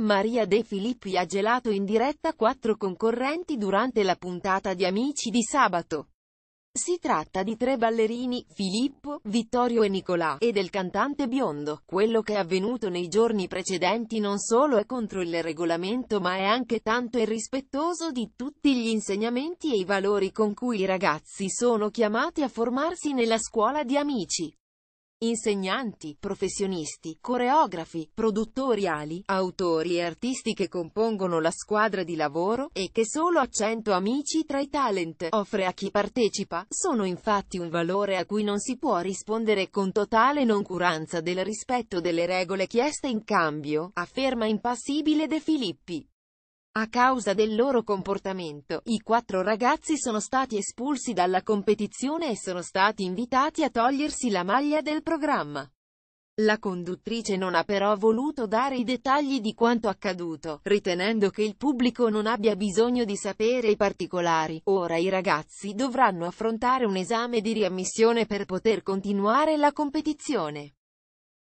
Maria De Filippi ha gelato in diretta quattro concorrenti durante la puntata di Amici di sabato. Si tratta di tre ballerini, Filippo, Vittorio e Nicolà, e del cantante biondo. Quello che è avvenuto nei giorni precedenti non solo è contro il regolamento ma è anche tanto irrispettoso di tutti gli insegnamenti e i valori con cui i ragazzi sono chiamati a formarsi nella scuola di amici insegnanti, professionisti, coreografi, produttoriali, autori e artisti che compongono la squadra di lavoro, e che solo a 100 amici tra i talent offre a chi partecipa, sono infatti un valore a cui non si può rispondere con totale noncuranza del rispetto delle regole chieste in cambio, afferma impassibile De Filippi. A causa del loro comportamento, i quattro ragazzi sono stati espulsi dalla competizione e sono stati invitati a togliersi la maglia del programma. La conduttrice non ha però voluto dare i dettagli di quanto accaduto, ritenendo che il pubblico non abbia bisogno di sapere i particolari. Ora i ragazzi dovranno affrontare un esame di riammissione per poter continuare la competizione.